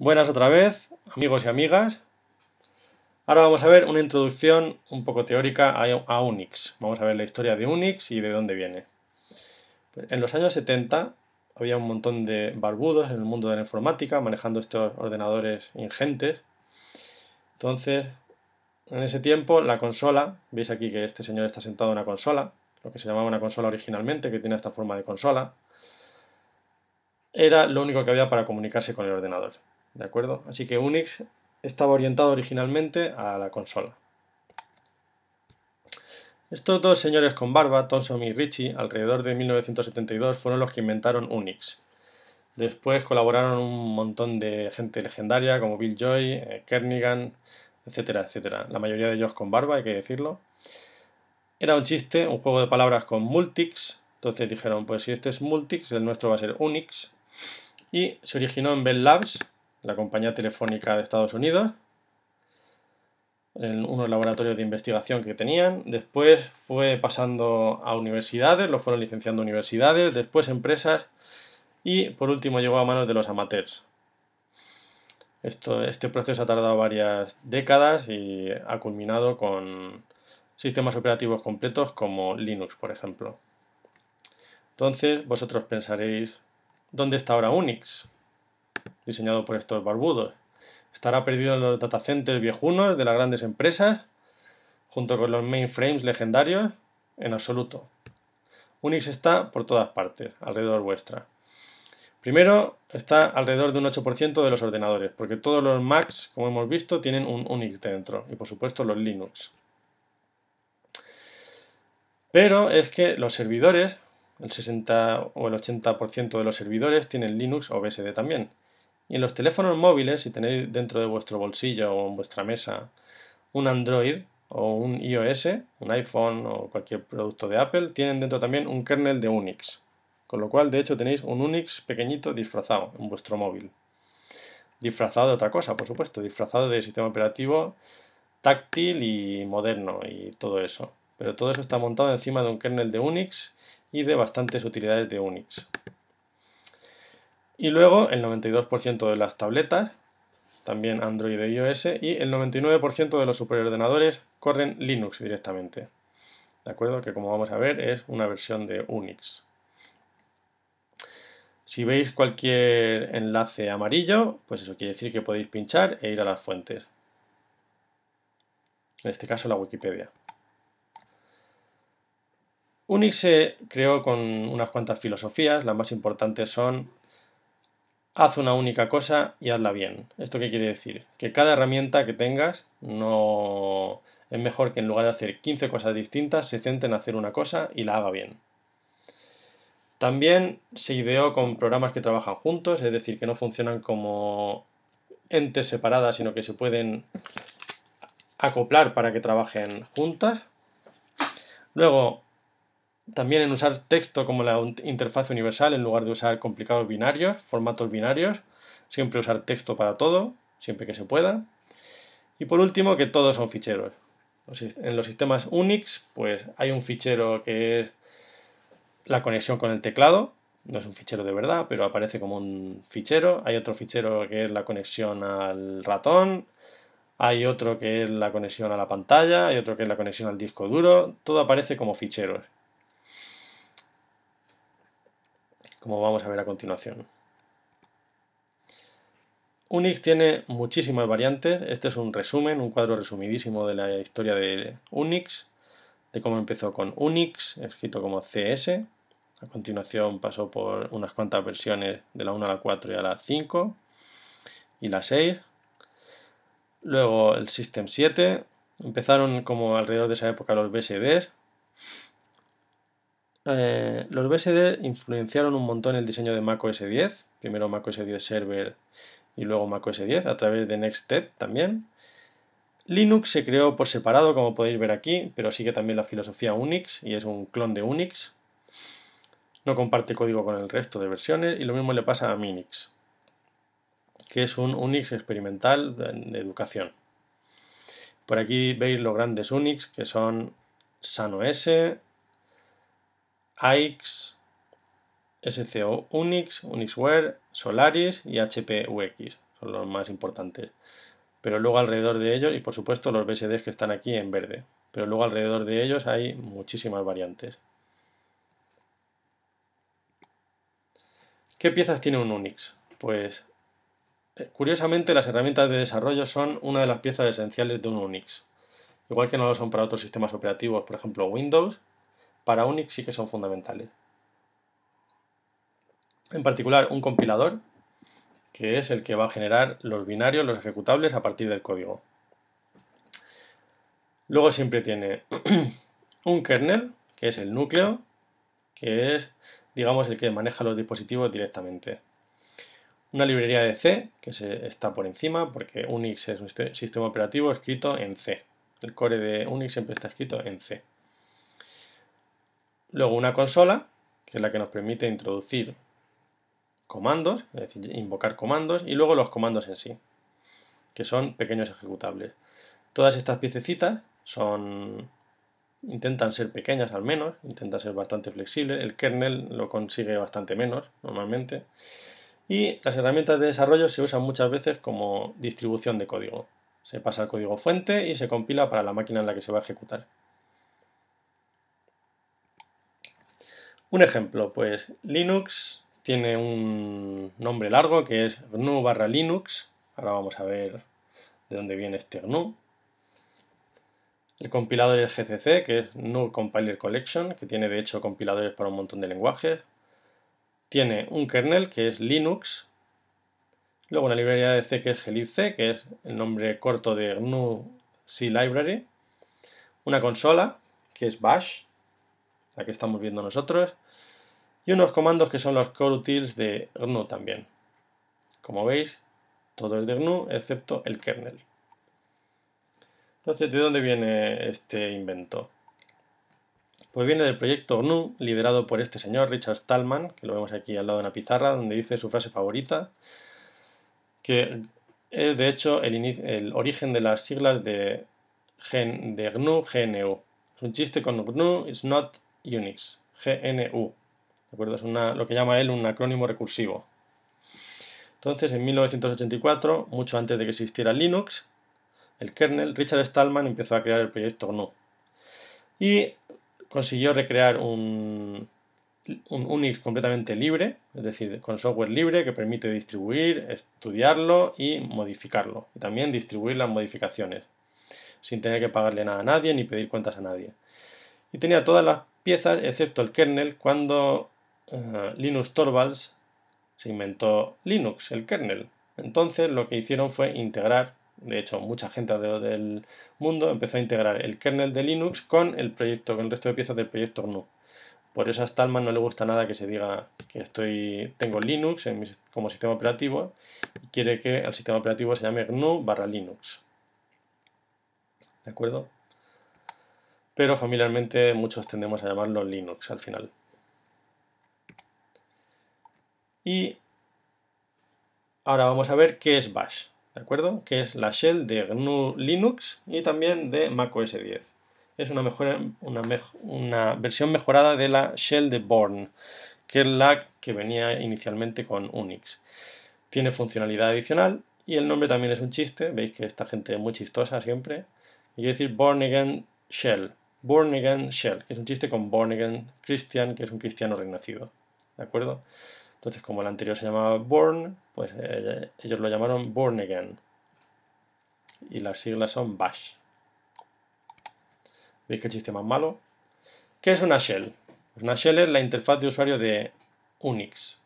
Buenas otra vez, amigos y amigas. Ahora vamos a ver una introducción un poco teórica a Unix. Vamos a ver la historia de Unix y de dónde viene. En los años 70 había un montón de barbudos en el mundo de la informática manejando estos ordenadores ingentes. Entonces, en ese tiempo la consola, veis aquí que este señor está sentado en una consola, lo que se llamaba una consola originalmente, que tiene esta forma de consola, era lo único que había para comunicarse con el ordenador. ¿De acuerdo? Así que Unix estaba orientado originalmente a la consola. Estos dos señores con barba, Thompson y Richie, alrededor de 1972 fueron los que inventaron Unix. Después colaboraron un montón de gente legendaria como Bill Joy, eh, Kernigan, etcétera, etcétera. La mayoría de ellos con barba, hay que decirlo. Era un chiste, un juego de palabras con Multics. Entonces dijeron, pues si este es Multics, el nuestro va a ser Unix. Y se originó en Bell Labs, la compañía telefónica de Estados Unidos, en unos laboratorios de investigación que tenían, después fue pasando a universidades, lo fueron licenciando universidades, después empresas y por último llegó a manos de los amateurs. Esto, este proceso ha tardado varias décadas y ha culminado con sistemas operativos completos como Linux, por ejemplo. Entonces, vosotros pensaréis, ¿dónde está ahora Unix? diseñado por estos barbudos. Estará perdido en los datacenters viejunos de las grandes empresas, junto con los mainframes legendarios, en absoluto. Unix está por todas partes, alrededor vuestra. Primero, está alrededor de un 8% de los ordenadores, porque todos los Macs, como hemos visto, tienen un Unix dentro, y por supuesto los Linux. Pero es que los servidores, el 60 o el 80% de los servidores tienen Linux o BSD también. Y en los teléfonos móviles, si tenéis dentro de vuestro bolsillo o en vuestra mesa un Android o un iOS, un iPhone o cualquier producto de Apple, tienen dentro también un kernel de Unix. Con lo cual, de hecho, tenéis un Unix pequeñito disfrazado en vuestro móvil. Disfrazado de otra cosa, por supuesto, disfrazado de sistema operativo táctil y moderno y todo eso. Pero todo eso está montado encima de un kernel de Unix y de bastantes utilidades de Unix. Y luego el 92% de las tabletas, también Android e iOS, y el 99% de los superordenadores corren Linux directamente. ¿De acuerdo? Que como vamos a ver es una versión de Unix. Si veis cualquier enlace amarillo, pues eso quiere decir que podéis pinchar e ir a las fuentes. En este caso la Wikipedia. Unix se creó con unas cuantas filosofías, las más importantes son haz una única cosa y hazla bien. ¿Esto qué quiere decir? Que cada herramienta que tengas no es mejor que en lugar de hacer 15 cosas distintas se sienten en hacer una cosa y la haga bien. También se ideó con programas que trabajan juntos, es decir, que no funcionan como entes separadas, sino que se pueden acoplar para que trabajen juntas. Luego, también en usar texto como la interfaz universal en lugar de usar complicados binarios, formatos binarios. Siempre usar texto para todo, siempre que se pueda. Y por último, que todos son ficheros. En los sistemas Unix, pues hay un fichero que es la conexión con el teclado. No es un fichero de verdad, pero aparece como un fichero. Hay otro fichero que es la conexión al ratón. Hay otro que es la conexión a la pantalla. Hay otro que es la conexión al disco duro. Todo aparece como ficheros. como vamos a ver a continuación. Unix tiene muchísimas variantes. Este es un resumen, un cuadro resumidísimo de la historia de Unix, de cómo empezó con Unix, escrito como CS. A continuación pasó por unas cuantas versiones de la 1 a la 4 y a la 5 y la 6. Luego el System 7. Empezaron como alrededor de esa época los BSD, eh, los BSD influenciaron un montón el diseño de macOS 10, primero macOS 10 Server y luego macOS 10 a través de Nextstep también. Linux se creó por separado, como podéis ver aquí, pero sigue también la filosofía Unix y es un clon de Unix. No comparte código con el resto de versiones y lo mismo le pasa a Minix, que es un Unix experimental de educación. Por aquí veis los grandes Unix que son Sano S... AIX, SCO Unix, UnixWare, Solaris y HP UX. Son los más importantes. Pero luego alrededor de ellos, y por supuesto los BSDs que están aquí en verde. Pero luego alrededor de ellos hay muchísimas variantes. ¿Qué piezas tiene un Unix? Pues eh, curiosamente las herramientas de desarrollo son una de las piezas esenciales de un Unix. Igual que no lo son para otros sistemas operativos, por ejemplo Windows, para Unix sí que son fundamentales. En particular, un compilador, que es el que va a generar los binarios, los ejecutables a partir del código. Luego siempre tiene un kernel, que es el núcleo, que es, digamos, el que maneja los dispositivos directamente. Una librería de C, que se está por encima, porque Unix es un sistema operativo escrito en C. El core de Unix siempre está escrito en C. Luego una consola, que es la que nos permite introducir comandos, es decir, invocar comandos, y luego los comandos en sí, que son pequeños ejecutables. Todas estas piececitas son intentan ser pequeñas al menos, intentan ser bastante flexibles, el kernel lo consigue bastante menos normalmente, y las herramientas de desarrollo se usan muchas veces como distribución de código. Se pasa el código fuente y se compila para la máquina en la que se va a ejecutar. Un ejemplo, pues Linux tiene un nombre largo que es GNU barra Linux. Ahora vamos a ver de dónde viene este GNU. El compilador es GCC, que es GNU Compiler Collection, que tiene de hecho compiladores para un montón de lenguajes. Tiene un kernel que es Linux. Luego una librería de C que es glibc, que es el nombre corto de GNU C Library. Una consola que es Bash la que estamos viendo nosotros, y unos comandos que son los core utils de GNU también. Como veis, todo es de GNU excepto el kernel. Entonces, ¿de dónde viene este invento? Pues viene del proyecto GNU, liderado por este señor, Richard Stallman, que lo vemos aquí al lado de una pizarra, donde dice su frase favorita, que es de hecho el, origen de las siglas de, de GNU, GNU. Es un chiste con GNU, it's not Unix, GNU. ¿De acuerdo? Es una, lo que llama él un acrónimo recursivo. Entonces, en 1984, mucho antes de que existiera Linux, el kernel, Richard Stallman empezó a crear el proyecto GNU. Y consiguió recrear un, un Unix completamente libre, es decir, con software libre que permite distribuir, estudiarlo y modificarlo. Y también distribuir las modificaciones, sin tener que pagarle nada a nadie ni pedir cuentas a nadie. Y tenía todas las piezas, excepto el kernel, cuando Linux eh, Linus Torvalds se inventó Linux, el kernel. Entonces lo que hicieron fue integrar, de hecho mucha gente del mundo empezó a integrar el kernel de Linux con el proyecto, con el resto de piezas del proyecto GNU. Por eso a Stallman este no le gusta nada que se diga que estoy, tengo Linux como sistema operativo y quiere que el sistema operativo se llame GNU barra Linux. ¿De acuerdo? pero familiarmente muchos tendemos a llamarlo Linux al final. Y ahora vamos a ver qué es Bash, ¿de acuerdo? Que es la shell de GNU Linux y también de macOS 10. Es una, una, una versión mejorada de la shell de Born, que es la que venía inicialmente con Unix. Tiene funcionalidad adicional y el nombre también es un chiste, veis que esta gente es muy chistosa siempre. Y quiere decir Born Again Shell, Born Again Shell, que es un chiste con Born Again Christian, que es un cristiano renacido. ¿De acuerdo? Entonces, como el anterior se llamaba Born, pues eh, ellos lo llamaron Born Again. Y las siglas son Bash. ¿Veis qué chiste más malo? ¿Qué es una shell? Pues una shell es la interfaz de usuario de Unix.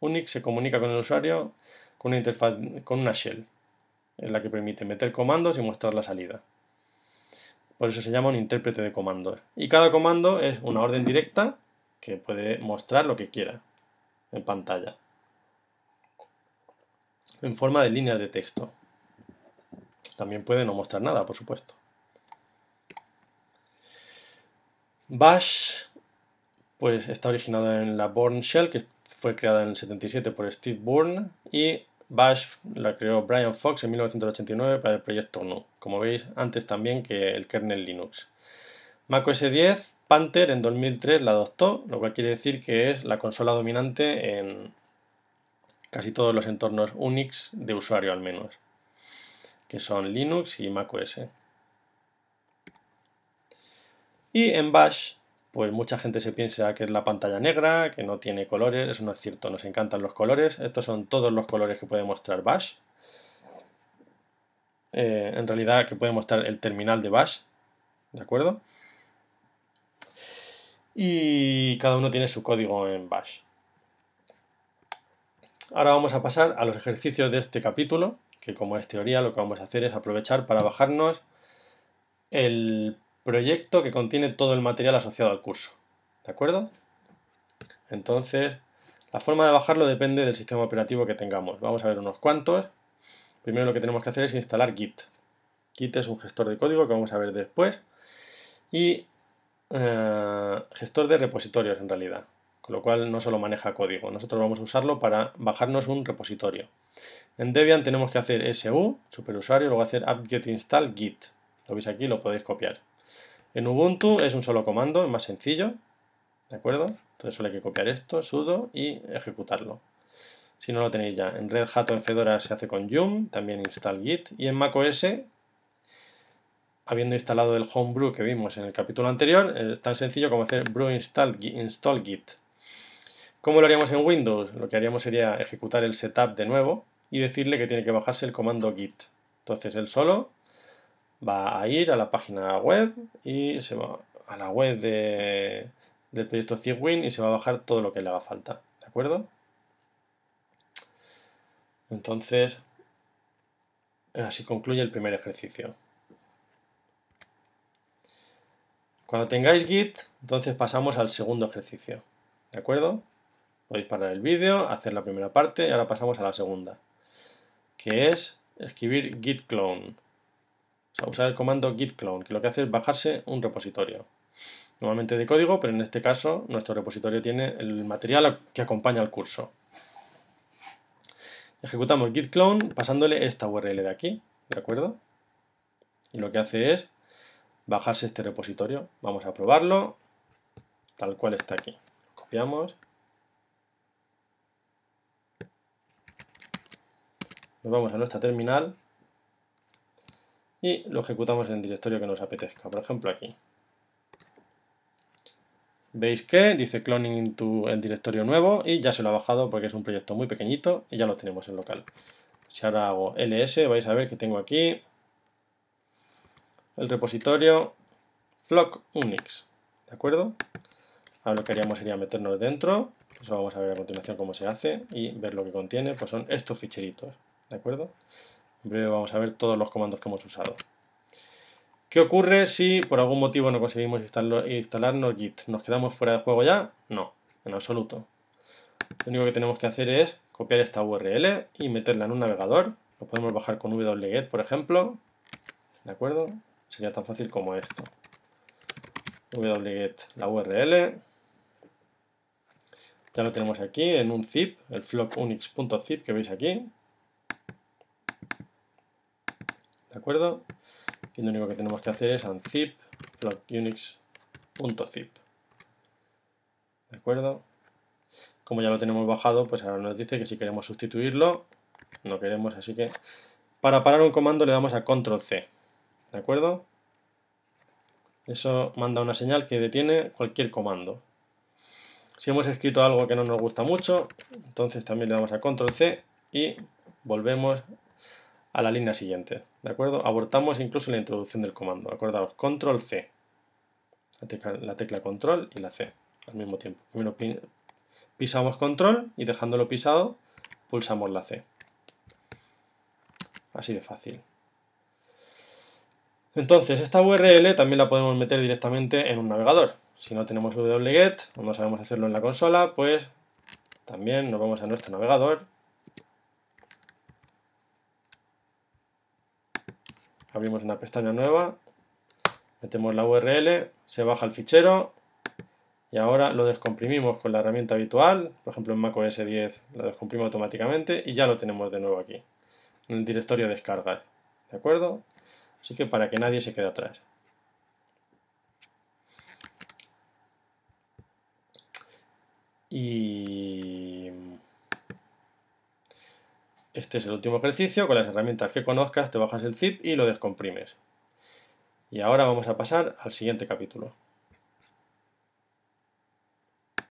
Unix se comunica con el usuario con una interfaz, con una shell, en la que permite meter comandos y mostrar la salida. Por eso se llama un intérprete de comandos. Y cada comando es una orden directa que puede mostrar lo que quiera en pantalla. En forma de líneas de texto. También puede no mostrar nada, por supuesto. Bash pues está originado en la Bourne Shell, que fue creada en el 77 por Steve Bourne, y Bash la creó Brian Fox en 1989 para el proyecto NU, como veis antes también que el kernel Linux. macOS X, Panther en 2003 la adoptó, lo cual quiere decir que es la consola dominante en casi todos los entornos Unix de usuario al menos, que son Linux y macOS. Y en Bash pues mucha gente se piensa que es la pantalla negra, que no tiene colores, eso no es cierto, nos encantan los colores, estos son todos los colores que puede mostrar Bash, eh, en realidad que puede mostrar el terminal de Bash, ¿de acuerdo? Y cada uno tiene su código en Bash. Ahora vamos a pasar a los ejercicios de este capítulo, que como es teoría, lo que vamos a hacer es aprovechar para bajarnos el proyecto que contiene todo el material asociado al curso. ¿De acuerdo? Entonces, la forma de bajarlo depende del sistema operativo que tengamos. Vamos a ver unos cuantos. Primero lo que tenemos que hacer es instalar Git. Git es un gestor de código que vamos a ver después. Y eh, gestor de repositorios en realidad. Con lo cual no solo maneja código. Nosotros vamos a usarlo para bajarnos un repositorio. En Debian tenemos que hacer su, superusuario, luego hacer apt install git. Lo veis aquí, lo podéis copiar. En Ubuntu es un solo comando, es más sencillo, ¿de acuerdo? Entonces solo hay que copiar esto, sudo y ejecutarlo. Si no lo tenéis ya, en Red Hat o en Fedora se hace con yum, también install git, y en macOS, habiendo instalado el homebrew que vimos en el capítulo anterior, eh, es tan sencillo como hacer brew install, install git. ¿Cómo lo haríamos en Windows? Lo que haríamos sería ejecutar el setup de nuevo y decirle que tiene que bajarse el comando git. Entonces él solo va a ir a la página web y se va a la web del proyecto Cigwin y se va a bajar todo lo que le haga falta, ¿de acuerdo? Entonces, así concluye el primer ejercicio. Cuando tengáis Git, entonces pasamos al segundo ejercicio, ¿de acuerdo? Podéis parar el vídeo, hacer la primera parte y ahora pasamos a la segunda, que es escribir git clone. Vamos a usar el comando git clone, que lo que hace es bajarse un repositorio. Normalmente de código, pero en este caso nuestro repositorio tiene el material que acompaña al curso. Ejecutamos git clone pasándole esta URL de aquí, ¿de acuerdo? Y lo que hace es bajarse este repositorio. Vamos a probarlo tal cual está aquí. Copiamos. Nos vamos a nuestra terminal y lo ejecutamos en el directorio que nos apetezca, por ejemplo aquí. Veis que dice cloning into el directorio nuevo y ya se lo ha bajado porque es un proyecto muy pequeñito y ya lo tenemos en local. Si ahora hago ls, vais a ver que tengo aquí el repositorio flock unix, ¿de acuerdo? Ahora lo que haríamos sería meternos dentro, eso vamos a ver a continuación cómo se hace y ver lo que contiene, pues son estos ficheritos, ¿de acuerdo? En breve vamos a ver todos los comandos que hemos usado. ¿Qué ocurre si por algún motivo no conseguimos instalarnos instalar Git? ¿Nos quedamos fuera de juego ya? No, en absoluto. Lo único que tenemos que hacer es copiar esta URL y meterla en un navegador. Lo podemos bajar con wget, por ejemplo. ¿De acuerdo? Sería tan fácil como esto. wget, la URL. Ya lo tenemos aquí en un zip, el flockunix.zip que veis aquí. ¿De acuerdo? Y lo único que tenemos que hacer es unzip punto ¿De acuerdo? Como ya lo tenemos bajado, pues ahora nos dice que si queremos sustituirlo, no queremos, así que para parar un comando le damos a control C. ¿De acuerdo? Eso manda una señal que detiene cualquier comando. Si hemos escrito algo que no nos gusta mucho, entonces también le damos a control C y volvemos a la línea siguiente, ¿de acuerdo? Abortamos incluso la introducción del comando, acordaos, control C, la tecla, control y la C al mismo tiempo. Primero pisamos control y dejándolo pisado pulsamos la C. Así de fácil. Entonces, esta URL también la podemos meter directamente en un navegador. Si no tenemos wget o no sabemos hacerlo en la consola, pues también nos vamos a nuestro navegador abrimos una pestaña nueva, metemos la URL, se baja el fichero y ahora lo descomprimimos con la herramienta habitual, por ejemplo en macOS 10 lo descomprimo automáticamente y ya lo tenemos de nuevo aquí, en el directorio de descargas, ¿de acuerdo? Así que para que nadie se quede atrás. Y este es el último ejercicio, con las herramientas que conozcas te bajas el zip y lo descomprimes. Y ahora vamos a pasar al siguiente capítulo.